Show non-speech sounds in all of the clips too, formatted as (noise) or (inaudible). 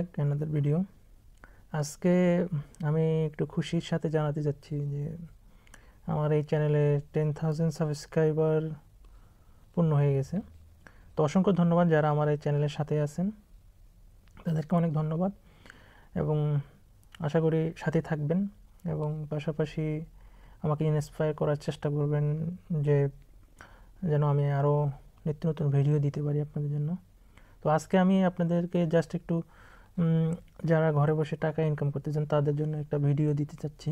back another video আজকে আমি একটু খুশির সাথে জানাতে চাচ্ছি যে আমার এই চ্যানেলে টেন থাউজেন্ড সাবস্ক্রাইবার পূর্ণ হয়ে গেছে তো অসংখ্য ধন্যবাদ যারা আমার এই চ্যানেলের সাথে আছেন তাদেরকে অনেক ধন্যবাদ এবং আশা করি সাথে থাকবেন এবং পাশাপাশি আমাকে ইন্সপায়ার করার চেষ্টা করবেন যে যেন আমি আরও নিত্য নতুন ভিডিও দিতে পারি আপনাদের জন্য তো আজকে আমি আপনাদেরকে জাস্ট একটু যারা ঘরে বসে টাকা ইনকাম করতে চান তাদের জন্য একটা ভিডিও দিতে চাচ্ছি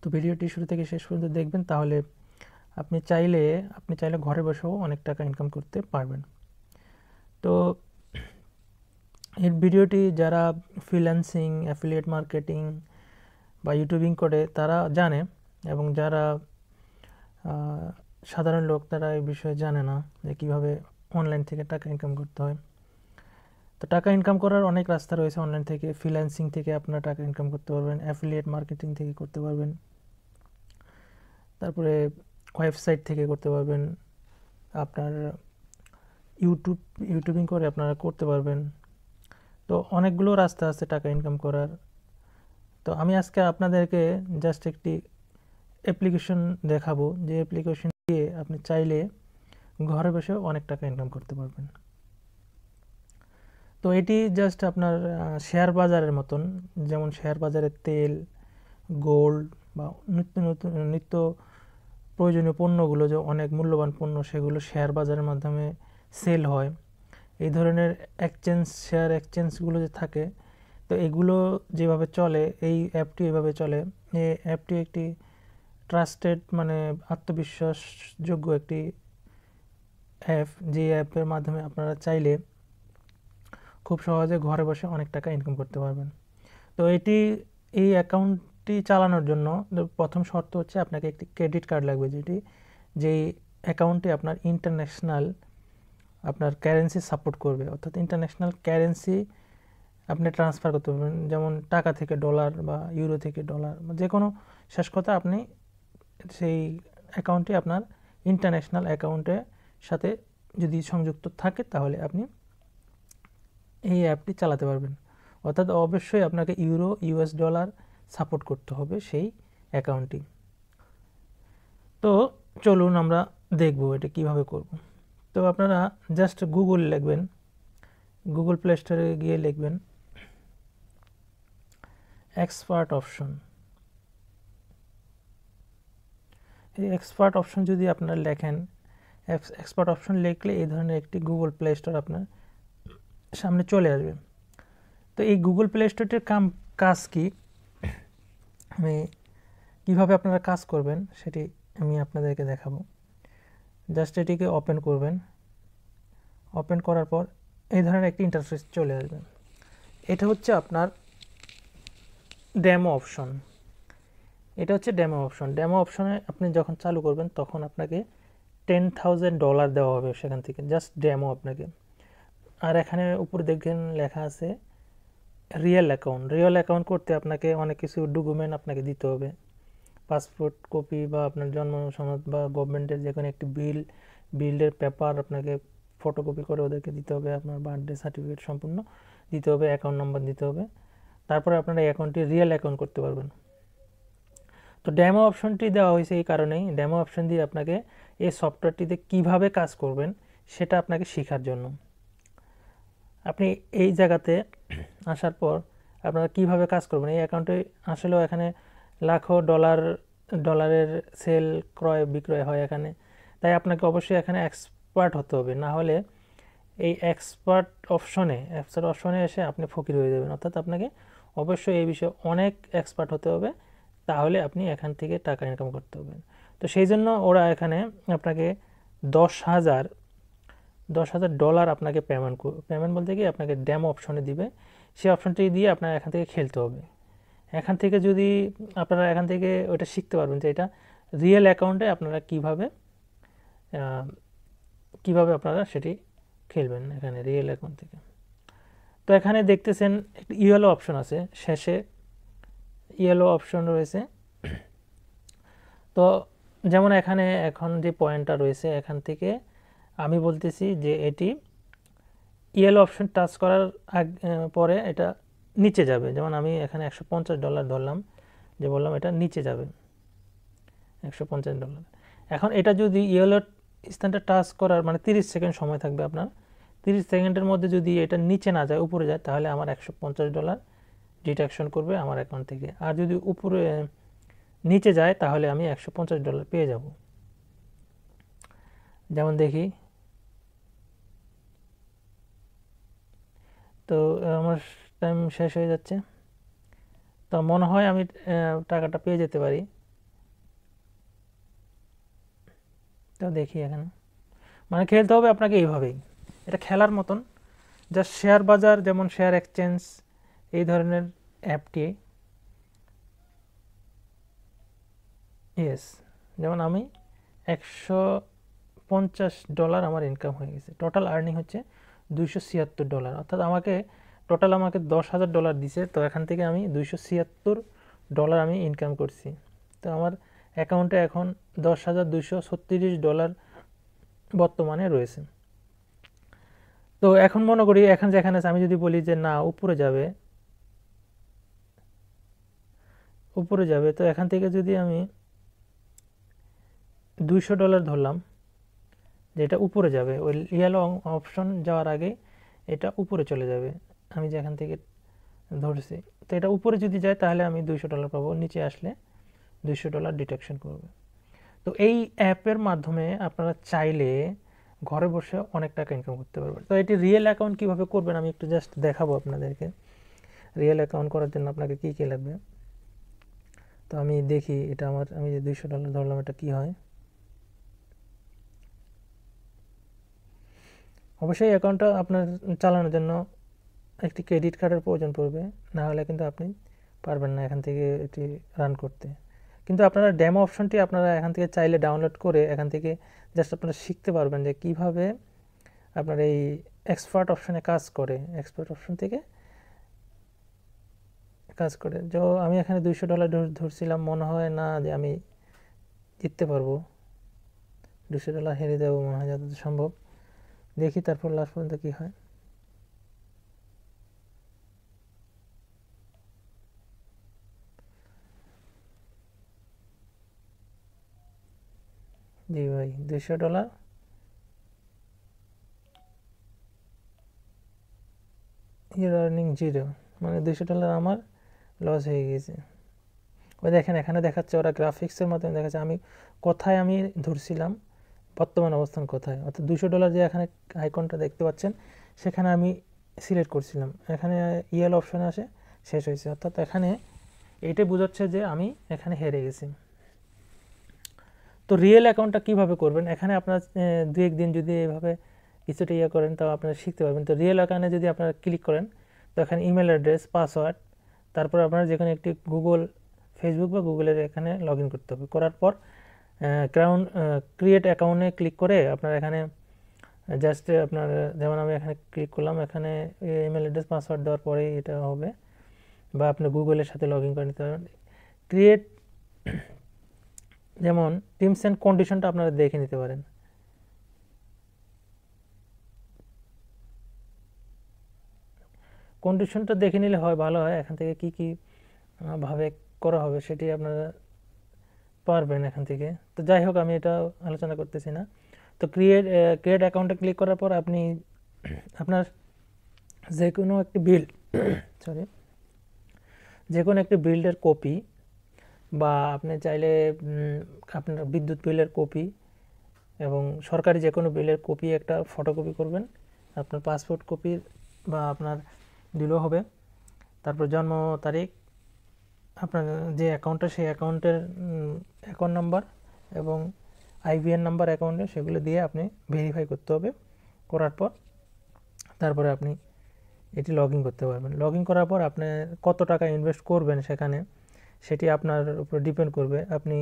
তো ভিডিওটি শুরু থেকে শেষ পর্যন্ত দেখবেন তাহলে আপনি চাইলে আপনি চাইলে ঘরে বসেও অনেক টাকা ইনকাম করতে পারবেন তো এই ভিডিওটি যারা ফ্রিল্যান্সিং অ্যাফিলিয়েট মার্কেটিং বা ইউটিউবিং করে তারা জানে এবং যারা সাধারণ লোক তারা এই বিষয়ে জানে না যে কীভাবে অনলাইন থেকে টাকা ইনকাম করতে হয় তো টাকা ইনকাম করার অনেক রাস্তা রয়েছে অনলাইন থেকে ফ্রিল্যান্সিং থেকে আপনারা টাকা ইনকাম করতে পারবেন অ্যাফিলিয়েট মার্কেটিং থেকে করতে পারবেন তারপরে ওয়েবসাইট থেকে করতে পারবেন আপনার ইউটিউব ইউটিউবিং করে আপনারা করতে পারবেন তো অনেকগুলো রাস্তা আছে টাকা ইনকাম করার তো আমি আজকে আপনাদেরকে জাস্ট একটি অ্যাপ্লিকেশন দেখাবো যে অ্যাপ্লিকেশন দিয়ে আপনি চাইলে ঘরে বসেও অনেক টাকা ইনকাম করতে পারবেন তো এটি জাস্ট আপনার শেয়ার বাজারের মতন যেমন শেয়ার বাজারে তেল গোল্ড বা নিত্য নতুন নিত্য প্রয়োজনীয় পণ্যগুলো যে অনেক মূল্যবান পণ্য সেগুলো শেয়ার বাজারের মাধ্যমে সেল হয় এই ধরনের এক্সচেঞ্জ শেয়ার এক্সচেঞ্জগুলো যে থাকে তো এগুলো যেভাবে চলে এই অ্যাপটি এভাবে চলে এই অ্যাপটি একটি ট্রাস্টেড মানে আত্মবিশ্বাসযোগ্য একটি অ্যাপ যে অ্যাপের মাধ্যমে আপনারা চাইলে খুব সহজে ঘরে বসে অনেক টাকা ইনকাম করতে পারবেন তো এটি এই অ্যাকাউন্টটি চালানোর জন্য প্রথম শর্ত হচ্ছে আপনাকে একটি ক্রেডিট কার্ড লাগবে যেটি যেই অ্যাকাউন্টটি আপনার ইন্টারন্যাশনাল আপনার কারেন্সি সাপোর্ট করবে অর্থাৎ ইন্টারন্যাশনাল কারেন্সি আপনি ট্রান্সফার করতে পারবেন যেমন টাকা থেকে ডলার বা ইউরো থেকে ডলার যে কোনো শেষ কথা আপনি সেই অ্যাকাউন্টটি আপনার ইন্টারন্যাশনাল অ্যাকাউন্টের সাথে যদি সংযুক্ত থাকে তাহলে আপনি এই অ্যাপটি চালাতে পারবেন অর্থাৎ অবশ্যই আপনাকে ইউরো ইউএস ডলার সাপোর্ট করতে হবে সেই অ্যাকাউন্টটি তো চলুন আমরা দেখব এটা কিভাবে করব তো আপনারা জাস্ট গুগল লিখবেন গুগল প্লে স্টোরে গিয়ে লিখবেন এক্সপার্ট অপশন এই এক্সপার্ট অপশন যদি আপনারা লেখেন এক্সপার্ট অপশন লিখলে এই ধরনের একটি গুগল প্লে স্টোর আপনার সামনে চলে আসবে তো এই গুগল প্লে স্টোরটির কাম কাজ কি আমি কীভাবে আপনারা কাজ করবেন সেটি আমি আপনাদেরকে দেখাবো জাস্ট এটিকে ওপেন করবেন ওপেন করার পর এই ধরনের একটি ইন্টারফেস চলে আসবে এটা হচ্ছে আপনার ড্যামো অপশন এটা হচ্ছে ড্যামো অপশন ড্যামো অপশনে আপনি যখন চালু করবেন তখন আপনাকে টেন থাউজেন্ড ডলার দেওয়া হবে সেখান থেকে জাস্ট ড্যামো আপনাকে আর এখানে উপরে দেখবেন লেখা আছে রিয়েল অ্যাকাউন্ট রিয়েল অ্যাকাউন্ট করতে আপনাকে অনেক কিছু ডকুমেন্ট আপনাকে দিতে হবে পাসপোর্ট কপি বা আপনার জন্ম সনদ বা গভর্নমেন্টের যে কোনো একটি বিল বিলের পেপার আপনাকে ফটোকপি করে ওদেরকে দিতে হবে আপনার বার্থডে সার্টিফিকেট সম্পূর্ণ দিতে হবে অ্যাকাউন্ট নম্বর দিতে হবে তারপরে আপনারা এই অ্যাকাউন্টটি রিয়েল অ্যাকাউন্ট করতে পারবেন তো ড্যামো অপশনটি দেওয়া হয়েছে এই কারণেই ড্যামো অপশন দিয়ে আপনাকে এই সফটওয়্যারটিতে কিভাবে কাজ করবেন সেটা আপনাকে শেখার জন্য আপনি এই জায়গাতে আসার পর আপনারা কিভাবে কাজ করবেন এই অ্যাকাউন্টে আসলেও এখানে লাখো ডলার ডলারের সেল ক্রয় বিক্রয় হয় এখানে তাই আপনাকে অবশ্যই এখানে এক্সপার্ট হতে হবে না হলে এই এক্সপার্ট অপশনে এক্সপার্ট অপশনে এসে আপনি ফকির হয়ে যাবেন অর্থাৎ আপনাকে অবশ্যই এই বিষয়ে অনেক এক্সপার্ট হতে হবে তাহলে আপনি এখান থেকে টাকা ইনকাম করতে পারবেন তো সেই জন্য ওরা এখানে আপনাকে দশ হাজার দশ হাজার ডলার আপনাকে পেমেন্ট পেমেন্ট বলতে কি আপনাকে ড্যাম অপশনে দিবে সেই অপশনটি দিয়ে আপনার এখান থেকে খেলতে হবে এখান থেকে যদি আপনারা এখান থেকে ওইটা শিখতে পারবেন যে এটা রিয়েল অ্যাকাউন্টে আপনারা কিভাবে কিভাবে আপনারা সেটি খেলবেন এখানে রিয়েল অ্যাকাউন্ট থেকে তো এখানে দেখতেছেন একটি ইয়েলো অপশন আছে শেষে ইয়েলো অপশন রয়েছে তো যেমন এখানে এখন যে পয়েন্টটা রয়েছে এখান থেকে আমি বলতেছি যে এটি ইয়েলো অপশন টাচ করার আগ পরে এটা নিচে যাবে যেমন আমি এখানে একশো ডলার ধরলাম যে বললাম এটা নিচে যাবে একশো ডলার এখন এটা যদি ইয়েলো স্থানটা টাচ করার মানে 30 সেকেন্ড সময় থাকবে আপনার 30 সেকেন্ডের মধ্যে যদি এটা নিচে না যায় উপরে যায় তাহলে আমার একশো ডলার ডিটেকশন করবে আমার অ্যাকাউন্ট থেকে আর যদি উপরে নিচে যায় তাহলে আমি একশো ডলার পেয়ে যাব যেমন দেখি তো আমার টাইম শেষ হয়ে যাচ্ছে তো মনে হয় আমি টাকাটা পেয়ে যেতে পারি তো দেখি এখানে মানে খেলতে হবে আপনাকে এইভাবেই এটা খেলার মতন যা শেয়ার বাজার যেমন শেয়ার এক্সচেঞ্জ এই ধরনের অ্যাপটি ইয়েস যেমন আমি একশো পঞ্চাশ ডলার আমার ইনকাম হয়ে গেছে টোটাল আর্নিং হচ্ছে দুইশো ছিয়াত্তর ডলার অর্থাৎ আমাকে টোটাল আমাকে দশ হাজার ডলার দিছে তো এখান থেকে আমি দুইশো ছিয়াত্তর ডলার আমি ইনকাম করছি তো আমার অ্যাকাউন্টে এখন দশ হাজার দুইশো ডলার বর্তমানে রয়েছে তো এখন মনে করি এখন যেখানে আছে আমি যদি বলি যে না উপরে যাবে উপরে যাবে তো এখান থেকে যদি আমি দুইশো ডলার ধরলাম যেটা উপরে যাবে ওই ইয়েলো অপশন যাওয়ার আগে এটা উপরে চলে যাবে আমি যেখান থেকে ধরছি তো এটা উপরে যদি যায় তাহলে আমি দুইশো ডলার পাবো নিচে আসলে দুইশো ডলার ডিটেকশন করবে তো এই অ্যাপের মাধ্যমে আপনারা চাইলে ঘরে বসে অনেক টাকা ইনকাম করতে পারবেন তো এটি রিয়েল অ্যাকাউন্ট কীভাবে করবেন আমি একটু জাস্ট দেখাবো আপনাদেরকে রিয়েল অ্যাকাউন্ট করার জন্য আপনাকে কী কী লাগবে তো আমি দেখি এটা আমার আমি যে দুইশো ডলার ধরলাম এটা কী হয় অবশ্যই অ্যাকাউন্টটা আপনার চালানোর জন্য একটি ক্রেডিট কার্ডের প্রয়োজন পড়বে না হলে কিন্তু আপনি পারবেন না এখান থেকে এটি রান করতে কিন্তু আপনারা ড্যামো অপশনটি আপনারা এখান থেকে চাইলে ডাউনলোড করে এখান থেকে জাস্ট আপনারা শিখতে পারবেন যে কিভাবে আপনার এই এক্সপার্ট অপশনে কাজ করে এক্সপার্ট অপশন থেকে কাজ করে যে আমি এখানে দুইশো ডলার ধরছিলাম মনে হয় না যে আমি জিততে পারবো দুশো ডলার হেরে দেবো মনে হয় যত সম্ভব দেখি তারপর লাস্ট পর্যন্ত কি হয় জি ভাই দুশো ডলার ইয়ার আর্নিং জিরো মানে দুশো ডলার আমার লস হয়ে গেছে ওই দেখেন এখানে দেখাচ্ছে ওরা গ্রাফিক্সের মাধ্যমে দেখাচ্ছে আমি কোথায় আমি ধরছিলাম বর্তমান অবস্থান কোথায় অর্থাৎ দুশো ডলার যে এখানে আইকনটা দেখতে পাচ্ছেন সেখানে আমি সিলেক্ট করছিলাম এখানে ইয়েল অপশানে আসে শেষ হয়েছে অর্থাৎ এখানে এইটাই বোঝাচ্ছে যে আমি এখানে হেরে গেছি তো রিয়েল অ্যাকাউন্টটা কীভাবে করবেন এখানে আপনার দু একদিন যদি এভাবে কিছুটা ইয়ে করেন তাও আপনারা শিখতে পারবেন তো রিয়েল অ্যাকাউন্টে যদি আপনারা ক্লিক করেন তো এখানে ইমেল অ্যাড্রেস পাসওয়ার্ড তারপর আপনার যে একটি গুগল ফেসবুক বা গুগলের এখানে লগ করতে হবে করার পর ক্রাউন ক্রিয়েট অ্যাকাউন্টে ক্লিক করে আপনার এখানে জাস্ট আপনার যেমন আমি এখানে ক্লিক করলাম এখানে ইমেল অ্যাড্রেস পাসওয়ার্ড দেওয়ার পরেই এটা হবে বা আপনি গুগলের সাথে লগ ইন করে নিতে পারেন ক্রিয়েট যেমন টিমস অ্যান্ড কন্ডিশনটা আপনারা দেখে নিতে পারেন কন্ডিশনটা দেখে নিলে হয় ভালো হয় এখান থেকে কি কী ভাবে করা হবে সেটি আপনারা পারবেন এখান থেকে তো যাই হোক আমি এটা আলোচনা করতেছি না তো ক্রিয়েট ক্রিয়েট অ্যাকাউন্টে ক্লিক করার পর আপনি (clears throat) আপনার যে কোনো একটি বিল সরি যে কোনো একটি বিল্ডের কপি বা আপনি চাইলে আপনার বিদ্যুৎ বিলের কপি এবং সরকারি যে কোনো বিলের কপি একটা ফটোকপি করবেন আপনার পাসপোর্ট কপি বা আপনার দিলেও হবে তারপর জন্ম তারিখ আপনার যে অ্যাকাউন্টটা সেই অ্যাকাউন্টের অ্যাকাউন্ট নাম্বার এবং আইভিএন নাম্বার অ্যাকাউন্টে সেগুলো দিয়ে আপনি ভেরিফাই করতে হবে করার পর তারপরে আপনি এটি লগ করতে পারবেন লগ করার পর আপনি কত টাকা ইনভেস্ট করবেন সেখানে সেটি আপনার উপর ডিপেন্ড করবে আপনি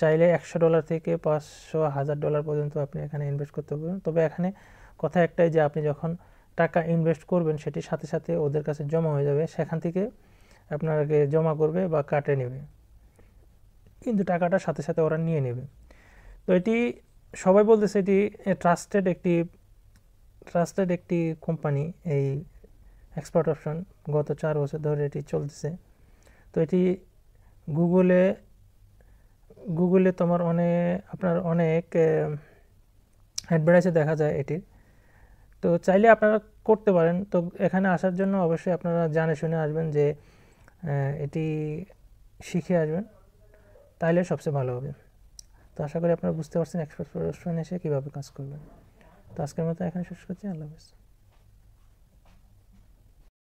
চাইলে একশো ডলার থেকে পাঁচশো হাজার ডলার পর্যন্ত আপনি এখানে ইনভেস্ট করতে পারবেন তবে এখানে কথা একটাই যে আপনি যখন টাকা ইনভেস্ট করবেন সেটি সাথে সাথে ওদের কাছে জমা হয়ে যাবে সেখান থেকে আপনাকে জমা করবে বা কাটে নেবে কিন্তু টাকাটা সাথে সাথে ওরা নিয়ে নেবে তো এটি সবাই বলতেছে এটি ট্রাস্টেড একটি ট্রাস্টেড একটি কোম্পানি এই এক্সপার্ট অপশন গত চার বছর ধরে এটি চলতেছে তো এটি গুগলে গুগলে তোমার অনেক আপনার অনেক অ্যাডভার্টাইজে দেখা যায় এটির তো চাইলে আপনারা করতে পারেন তো এখানে আসার জন্য অবশ্যই আপনারা জানে শুনে আসবেন যে এটি শিখে আসবেন তাহলে সবচেয়ে ভালো হবে তো আশা করি আপনারা বুঝতে পারছেন এক্সপ্রেস রেস্টুরেন্ট এসে কীভাবে কাজ করবেন তো আজকের মতো এখানে শেষ করছি আল্লাহ হাফিজ